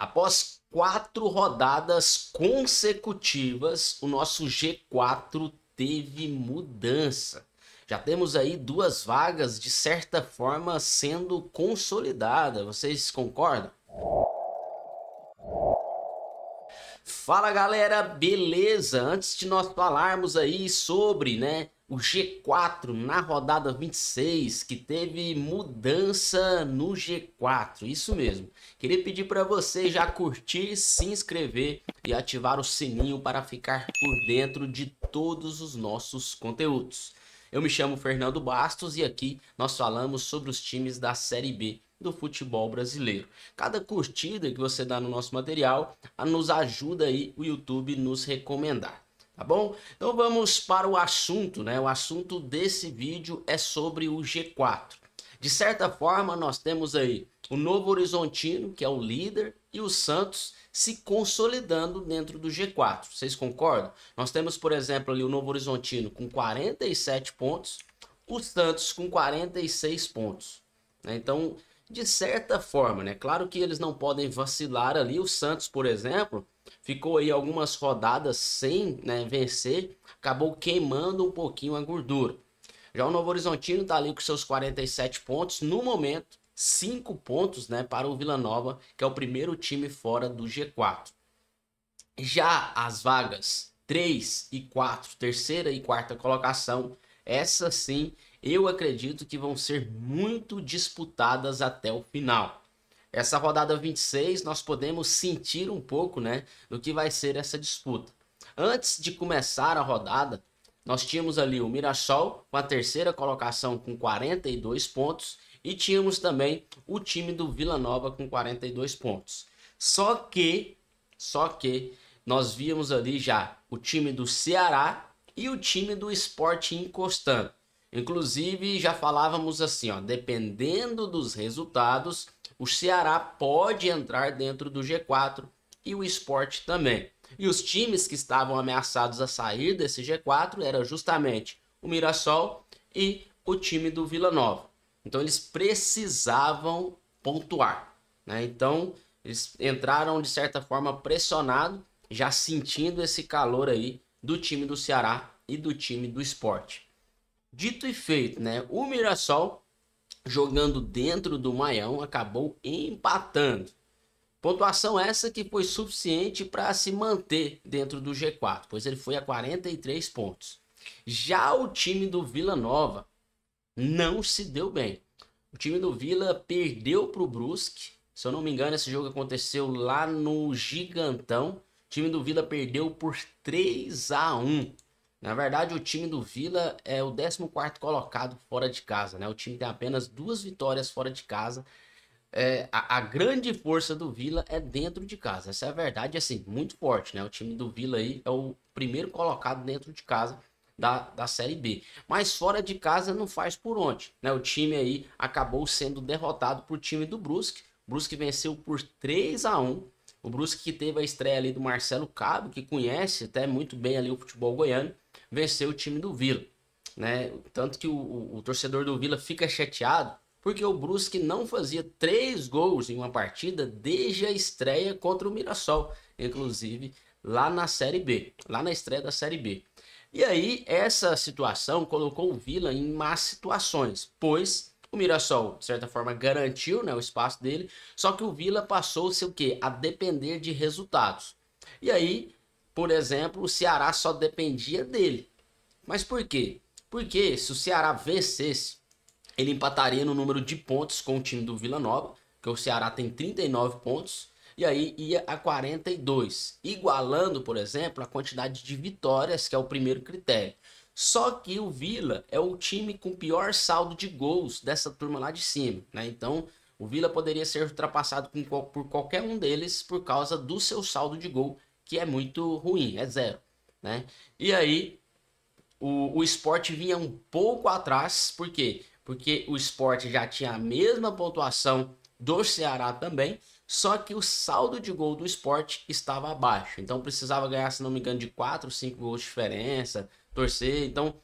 Após quatro rodadas consecutivas, o nosso G4 teve mudança. Já temos aí duas vagas de certa forma sendo consolidada. Vocês concordam? Fala galera, beleza? Antes de nós falarmos aí sobre, né, o G4 na rodada 26, que teve mudança no G4, isso mesmo. Queria pedir para você já curtir, se inscrever e ativar o sininho para ficar por dentro de todos os nossos conteúdos. Eu me chamo Fernando Bastos e aqui nós falamos sobre os times da Série B do futebol brasileiro. Cada curtida que você dá no nosso material nos ajuda aí o YouTube nos recomendar tá bom? Então vamos para o assunto, né? O assunto desse vídeo é sobre o G4. De certa forma, nós temos aí o Novo Horizontino, que é o líder, e o Santos se consolidando dentro do G4. Vocês concordam? Nós temos, por exemplo, ali o Novo Horizontino com 47 pontos, o Santos com 46 pontos. Né? Então, de certa forma, né? Claro que eles não podem vacilar ali. O Santos, por exemplo, ficou aí algumas rodadas sem né, vencer, acabou queimando um pouquinho a gordura. Já o Novo Horizontino está ali com seus 47 pontos, no momento, 5 pontos né, para o Vila Nova, que é o primeiro time fora do G4. Já as vagas 3 e 4, terceira e quarta colocação, essas sim eu acredito que vão ser muito disputadas até o final. Essa rodada 26, nós podemos sentir um pouco né, do que vai ser essa disputa. Antes de começar a rodada, nós tínhamos ali o Mirassol com a terceira colocação com 42 pontos e tínhamos também o time do Vila Nova com 42 pontos. Só que, só que nós víamos ali já o time do Ceará e o time do Esporte encostando. Inclusive, já falávamos assim, ó, dependendo dos resultados, o Ceará pode entrar dentro do G4 e o esporte também. E os times que estavam ameaçados a sair desse G4 era justamente o Mirassol e o time do Vila Nova. Então eles precisavam pontuar. Né? Então eles entraram de certa forma pressionados, já sentindo esse calor aí do time do Ceará e do time do esporte. Dito e feito, né? O Mirassol, jogando dentro do Maião, acabou empatando. Pontuação essa que foi suficiente para se manter dentro do G4, pois ele foi a 43 pontos. Já o time do Vila Nova não se deu bem. O time do Vila perdeu para o Brusque. Se eu não me engano, esse jogo aconteceu lá no Gigantão. O time do Vila perdeu por 3 a 1. Na verdade, o time do Vila é o 14 colocado fora de casa, né? O time tem apenas duas vitórias fora de casa. É, a, a, grande força do Vila é dentro de casa. Essa é a verdade, assim, muito forte, né? O time do Vila aí é o primeiro colocado dentro de casa da, da Série B. Mas fora de casa não faz por onde, né? O time aí acabou sendo derrotado por time do Brusque. Brusque venceu por 3 a 1 o Brusque que teve a estreia ali do Marcelo Cabo, que conhece até muito bem ali o futebol goiano, venceu o time do Vila. Né? Tanto que o, o, o torcedor do Vila fica chateado porque o Brusque não fazia três gols em uma partida desde a estreia contra o Mirassol, inclusive lá na Série B, lá na estreia da Série B. E aí, essa situação colocou o Vila em más situações, pois o Mirassol, de certa forma, garantiu né, o espaço dele, só que o Vila passou-se o quê? A depender de resultados. E aí, por exemplo, o Ceará só dependia dele. Mas por quê? Porque se o Ceará vencesse, ele empataria no número de pontos com o time do Vila Nova, que o Ceará tem 39 pontos, e aí ia a 42, igualando, por exemplo, a quantidade de vitórias, que é o primeiro critério. Só que o Vila é o time com pior saldo de gols dessa turma lá de cima, né? Então, o Vila poderia ser ultrapassado com, por qualquer um deles por causa do seu saldo de gol, que é muito ruim, é zero, né? E aí, o, o esporte vinha um pouco atrás, por quê? Porque o esporte já tinha a mesma pontuação do Ceará também, só que o saldo de gol do esporte estava abaixo. Então precisava ganhar, se não me engano, de 4, 5 gols de diferença, torcer. Então,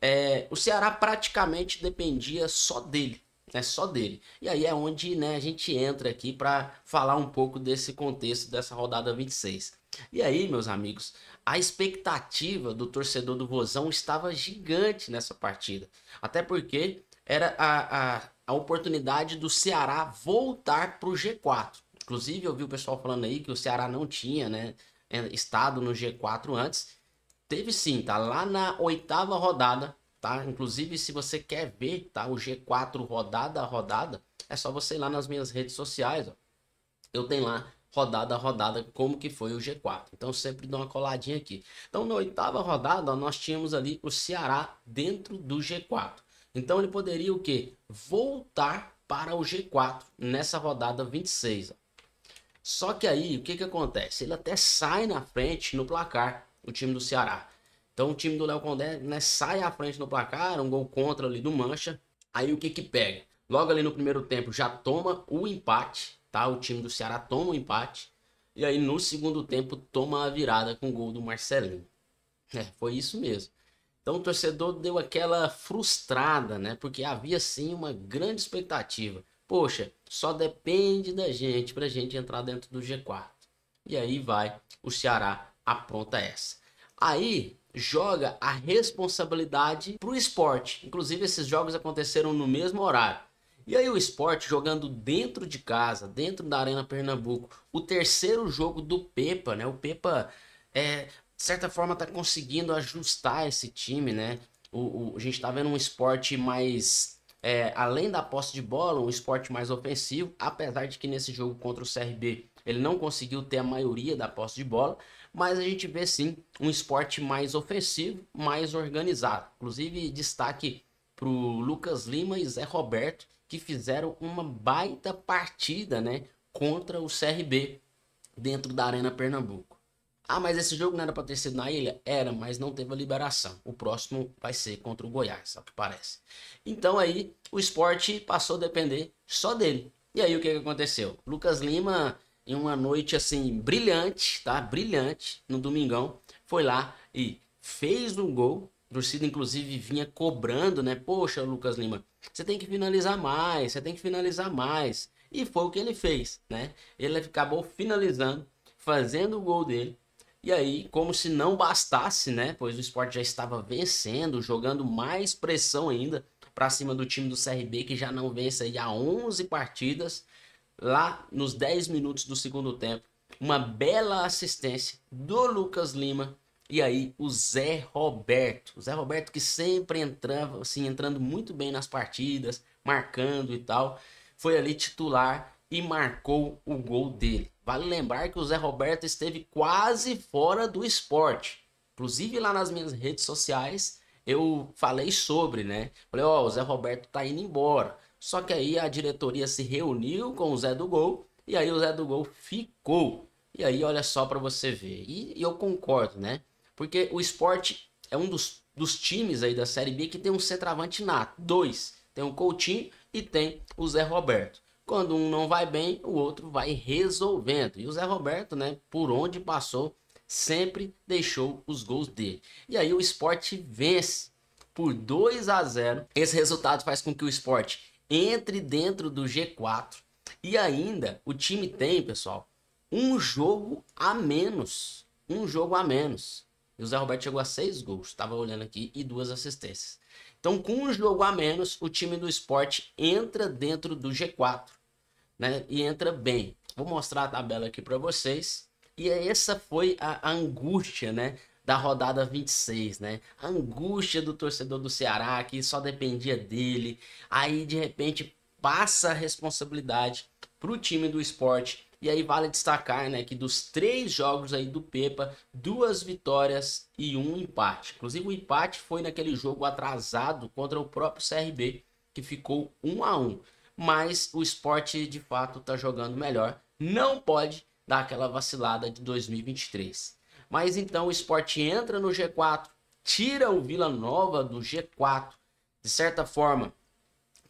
é, o Ceará praticamente dependia só dele, né? Só dele. E aí é onde né, a gente entra aqui para falar um pouco desse contexto dessa rodada 26. E aí, meus amigos, a expectativa do torcedor do Vozão estava gigante nessa partida. Até porque era a, a, a oportunidade do Ceará voltar para o G4. Inclusive, eu vi o pessoal falando aí que o Ceará não tinha né, é, estado no G4 antes. Teve sim, tá lá na oitava rodada, tá? Inclusive, se você quer ver, tá? O G4 rodada a rodada, é só você ir lá nas minhas redes sociais, ó. Eu tenho lá rodada a rodada como que foi o G4. Então sempre dá uma coladinha aqui. Então na oitava rodada ó, nós tínhamos ali o Ceará dentro do G4. Então ele poderia o quê? Voltar para o G4 nessa rodada 26. Ó. Só que aí o que que acontece? Ele até sai na frente no placar, o time do Ceará. Então o time do Léo Condé né, sai à frente no placar, um gol contra ali do Mancha. Aí o que que pega? Logo ali no primeiro tempo já toma o empate, tá? O time do Ceará toma o empate. E aí no segundo tempo toma a virada com o gol do Marcelinho. É, foi isso mesmo. Então o torcedor deu aquela frustrada, né? Porque havia sim uma grande expectativa. Poxa, só depende da gente para a gente entrar dentro do G4. E aí vai o Ceará aponta é essa. Aí joga a responsabilidade para o esporte. Inclusive, esses jogos aconteceram no mesmo horário. E aí, o esporte jogando dentro de casa, dentro da Arena Pernambuco, o terceiro jogo do Pepa, né? O Pepa, é, de certa forma, tá conseguindo ajustar esse time, né? O, o a gente tá vendo um esporte mais. É, além da posse de bola, um esporte mais ofensivo, apesar de que nesse jogo contra o CRB ele não conseguiu ter a maioria da posse de bola, mas a gente vê sim um esporte mais ofensivo, mais organizado. Inclusive, destaque para o Lucas Lima e Zé Roberto, que fizeram uma baita partida né, contra o CRB dentro da Arena Pernambuco. Ah, mas esse jogo não era para ter sido na ilha? Era, mas não teve a liberação. O próximo vai ser contra o Goiás, só que parece. Então aí o esporte passou a depender só dele. E aí o que, que aconteceu? Lucas Lima em uma noite assim brilhante, tá? Brilhante no domingão, foi lá e fez um gol. A torcida inclusive vinha cobrando, né? Poxa, Lucas Lima, você tem que finalizar mais, você tem que finalizar mais. E foi o que ele fez, né? Ele acabou finalizando, fazendo o gol dele. E aí, como se não bastasse, né? Pois o esporte já estava vencendo, jogando mais pressão ainda para cima do time do CRB, que já não vence aí há 11 partidas lá nos 10 minutos do segundo tempo. Uma bela assistência do Lucas Lima. E aí o Zé Roberto. O Zé Roberto que sempre entrava, assim, entrando muito bem nas partidas, marcando e tal. Foi ali titular e marcou o gol dele. Vale lembrar que o Zé Roberto esteve quase fora do esporte. Inclusive lá nas minhas redes sociais eu falei sobre, né? Falei, ó, oh, o Zé Roberto tá indo embora. Só que aí a diretoria se reuniu com o Zé do Gol e aí o Zé do Gol ficou. E aí olha só para você ver. E, e, eu concordo, né? Porque o esporte é um dos, dos times aí da Série B que tem um centroavante nato. Dois. Tem o Coutinho e tem o Zé Roberto. Quando um não vai bem, o outro vai resolvendo. E o Zé Roberto, né, por onde passou, sempre deixou os gols dele. E aí o esporte vence por 2 a 0. Esse resultado faz com que o esporte entre dentro do G4. E ainda o time tem, pessoal, um jogo a menos. Um jogo a menos. E o Zé Roberto chegou a seis gols, estava olhando aqui, e duas assistências. Então, com um jogo a menos, o time do esporte entra dentro do G4, né? E entra bem. Vou mostrar a tabela aqui para vocês. E essa foi a angústia, né? da rodada 26, né? A angústia do torcedor do Ceará que só dependia dele. Aí de repente passa a responsabilidade para o time do esporte. E aí vale destacar né, que dos três jogos aí do Pepa, duas vitórias e um empate. Inclusive o empate foi naquele jogo atrasado contra o próprio CRB, que ficou 1 a 1 Mas o esporte de fato está jogando melhor. Não pode dar aquela vacilada de 2023. Mas então o esporte entra no G4, tira o Vila Nova do G4. De certa forma,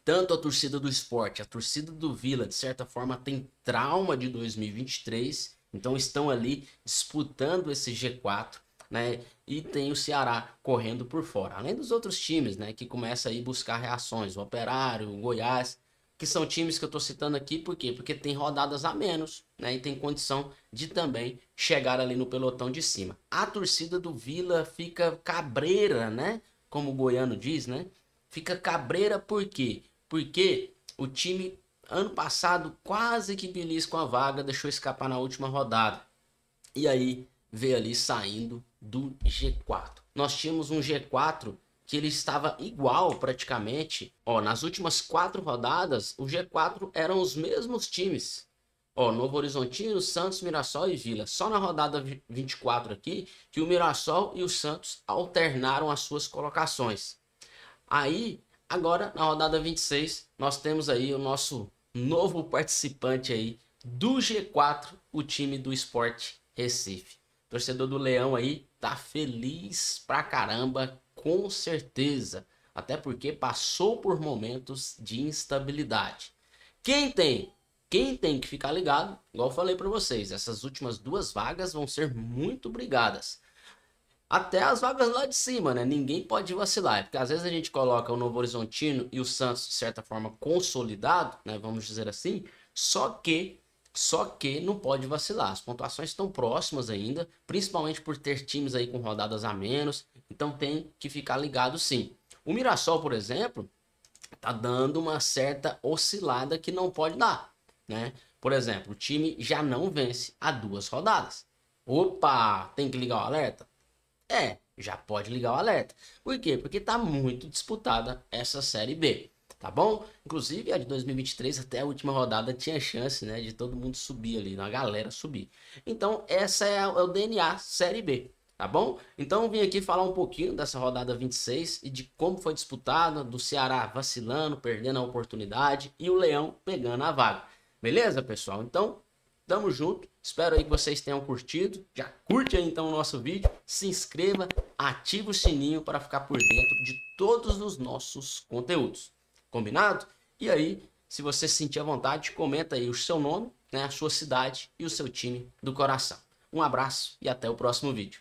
tanto a torcida do esporte, a torcida do Vila, de certa forma, tem trauma de 2023. Então estão ali disputando esse G4, né? E tem o Ceará correndo por fora. Além dos outros times, né? Que começa aí buscar reações. O Operário, o Goiás que são times que eu estou citando aqui, por quê? Porque tem rodadas a menos, né? E tem condição de também chegar ali no pelotão de cima. A torcida do Vila fica cabreira, né? Como o goiano diz, né? Fica cabreira por quê? Porque o time ano passado quase que com a vaga, deixou escapar na última rodada. E aí veio ali saindo do G4. Nós tínhamos um G4 que ele estava igual praticamente. Ó, nas últimas quatro rodadas, o G4 eram os mesmos times. Ó, Novo Horizontino, Santos, Mirassol e Vila. Só na rodada 24 aqui que o Mirassol e o Santos alternaram as suas colocações. Aí, agora na rodada 26, nós temos aí o nosso novo participante aí do G4, o time do Esporte Recife. Torcedor do Leão aí tá feliz pra caramba com certeza, até porque passou por momentos de instabilidade. Quem tem? Quem tem que ficar ligado, igual eu falei para vocês, essas últimas duas vagas vão ser muito brigadas. Até as vagas lá de cima, né? Ninguém pode vacilar, é porque às vezes a gente coloca o Novo Horizontino e o Santos de certa forma consolidado, né? Vamos dizer assim, só que só que não pode vacilar. As pontuações estão próximas ainda, principalmente por ter times aí com rodadas a menos. Então tem que ficar ligado sim. O Mirassol, por exemplo, tá dando uma certa oscilada que não pode dar, né? Por exemplo, o time já não vence há duas rodadas. Opa, tem que ligar o alerta? É, já pode ligar o alerta. Por quê? Porque tá muito disputada essa Série B tá bom? Inclusive, a de 2023 até a última rodada tinha chance, né, de todo mundo subir ali, na galera subir. Então, essa é, a, é o DNA Série B, tá bom? Então, vim aqui falar um pouquinho dessa rodada 26 e de como foi disputada, do Ceará vacilando, perdendo a oportunidade e o Leão pegando a vaga. Beleza, pessoal? Então, Tamo junto. Espero aí que vocês tenham curtido. Já curte aí então o nosso vídeo, se inscreva, ative o sininho para ficar por dentro de todos os nossos conteúdos. Combinado? E aí, se você se sentir à vontade, comenta aí o seu nome, né, a sua cidade e o seu time do coração. Um abraço e até o próximo vídeo.